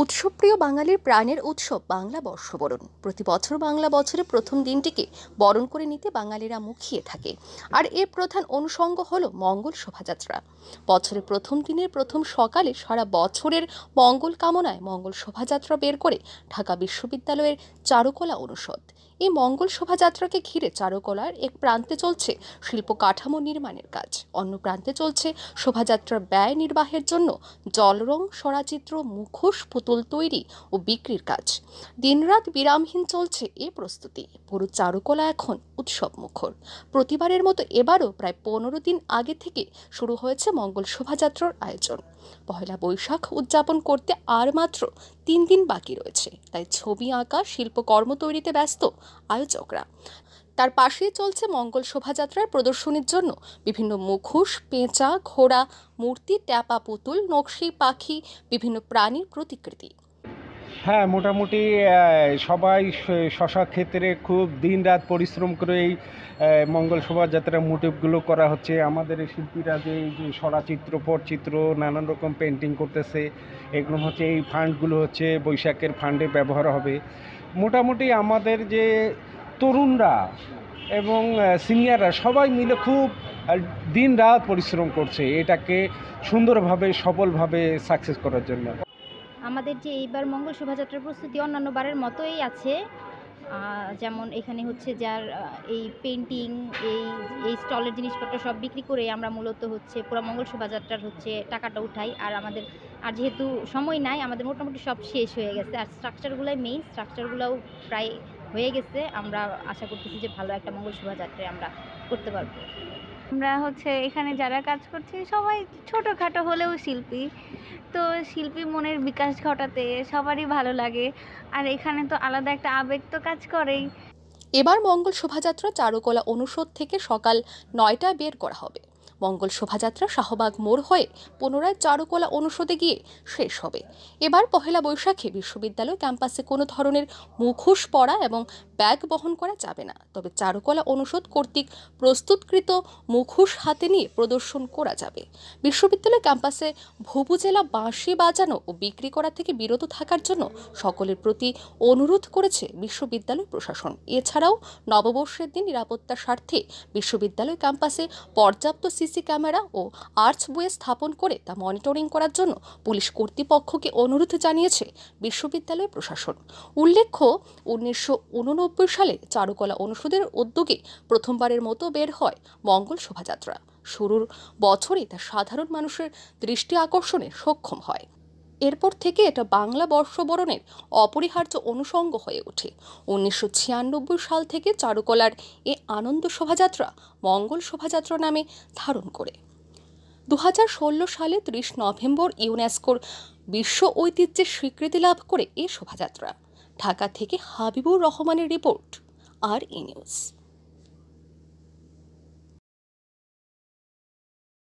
উৎসবপ্রিয় বাঙালির প্রাণের উৎসব বাংলা বর্ষবরণ প্রতি বছর বাংলা বছরের প্রথম দিনটিকে বরণ করে নিতে বাঙালিরা মুখিয়ে থাকে আর এর প্রধান অনুষঙ্গ হল মঙ্গল শোভাযাত্রা বছরের প্রথম দিনের প্রথম সকালে সারা বছরের মঙ্গল কামনায় মঙ্গল শোভাযাত্রা বের করে ঢাকা বিশ্ববিদ্যালয়ের চারুকলা অনুষদ এই মঙ্গল শোভাযাত্রাকে ঘিরে চারুকলার এক প্রান্তে চলছে শিল্প কাঠামো নির্মাণের কাজ অন্য প্রান্তে চলছে শোভাযাত্রার ব্যয় নির্বাহের জন্য জলরং সরাচিত্র মুখোশ পুতুল তৈরি ও বিক্রির কাজ দিনরাত বিরামহীন চলছে এ প্রস্তুতি পুরো চারুকলা এখন উৎসব মুখর প্রতিবারের মতো এবারও প্রায় পনেরো দিন আগে থেকে শুরু হয়েছে মঙ্গল শোভাযাত্রার আয়োজন পহেলা বৈশাখ উদযাপন করতে আর মাত্র তিন দিন বাকি রয়েছে তাই ছবি আঁকা শিল্পকর্ম তৈরিতে ব্যস্ত আয়োজকরা তার পাশেই চলছে মঙ্গল শোভাযাত্রার প্রদর্শনীর জন্য বিভিন্ন মুখোশ পেঁচা ঘোড়া মূর্তি ট্যাপা পুতুল নকশি পাখি বিভিন্ন প্রাণীর প্রতিকৃতি হ্যাঁ মোটামুটি সবাই শশা ক্ষেত্রে খুব দিন রাত পরিশ্রম করে এই মঙ্গল শোভাযাত্রার মোটিভগুলো করা হচ্ছে আমাদের শিল্পীরা যে এই যে সরা চিত্র পটচিত্র নানান রকম পেন্টিং করতেছে এগুলো হচ্ছে এই ফান্ডগুলো হচ্ছে বৈশাখের ফান্ডে ব্যবহার হবে মোটামুটি আমাদের যে তরুণরা এবং সিনিয়ররা সবাই মিলে খুব দিন রাত পরিশ্রম করছে এটাকে সুন্দরভাবে সফলভাবে সাকসেস করার জন্য আমাদের যে এইবার মঙ্গল শোভাযাত্রার প্রস্তুতি অন্যান্য বারের মতোই আছে যেমন এখানে হচ্ছে যার এই পেন্টিং এই এই স্টলের জিনিসপত্র সব বিক্রি করে আমরা মূলত হচ্ছে পুরা মঙ্গল শোভাযাত্রার হচ্ছে টাকাটা উঠাই আর আমাদের আর যেহেতু সময় নাই আমাদের মোটামুটি সব শেষ হয়ে গেছে আর স্ট্রাকচারগুলোই মেইন স্ট্রাকচারগুলোও প্রায় হয়ে গেছে আমরা আশা করতেছি যে ভালো একটা মঙ্গল শোভাযাত্রায় আমরা করতে পারবো আমরা হচ্ছে এখানে যারা কাজ করছি সবাই ছোটোখাটো হলেও শিল্পী তো শিল্পী মনের বিকাশ ঘটাতে সবারই ভালো লাগে আর এখানে তো আলাদা একটা আবেগ তো কাজ করেই এবার মঙ্গল শোভাযাত্রা চারুকলা অনুষদ থেকে সকাল নয়টায় বের করা হবে মঙ্গল শোভাযাত্রা শাহবাগ মোড় হয়ে পুনরায় চারুকলা অনুষদে গিয়ে শেষ হবে এবার পহেলা বৈশাখে বিশ্ববিদ্যালয় ক্যাম্পাসে কোনো ধরনের মুখোশ পরা এবং ব্যাগ বহন করা যাবে না তবে চারুকলা অনুষদ কর্তৃক প্রস্তুতকৃত মুখোশ হাতে নিয়ে প্রদর্শন করা যাবে বিশ্ববিদ্যালয় ক্যাম্পাসে জেলা বাঁশি বাজানো ও বিক্রি করা থেকে বিরত থাকার জন্য সকলের প্রতি অনুরোধ করেছে বিশ্ববিদ্যালয় প্রশাসন এছাড়াও নববর্ষের দিন নিরাপত্তার স্বার্থে বিশ্ববিদ্যালয় ক্যাম্পাসে পর্যাপ্ত সিসি সিসি ক্যামেরা ও আর্চ বয়ে স্থাপন করে তা মনিটরিং করার জন্য পুলিশ কর্তৃপক্ষকে অনুরোধ জানিয়েছে বিশ্ববিদ্যালয় প্রশাসন উল্লেখ্য উনিশশো সালে চারুকলা অনুষদের উদ্যোগে প্রথমবারের মতো বের হয় মঙ্গল শোভাযাত্রা শুরুর বছরে তা সাধারণ মানুষের দৃষ্টি আকর্ষণে সক্ষম হয় এরপর থেকে এটা বাংলা বর্ষবরণের অপরিহার্য অনুষঙ্গ হয়ে ওঠে উনিশশো সাল থেকে চারুকলার এ আনন্দ শোভাযাত্রা মঙ্গল শোভাযাত্রা নামে ধারণ করে দু সালে ত্রিশ নভেম্বর ইউনেস্কোর বিশ্ব ঐতিহ্যের স্বীকৃতি লাভ করে এ শোভাযাত্রা ঢাকা থেকে হাবিবুর রহমানের রিপোর্ট আর ই নিউজ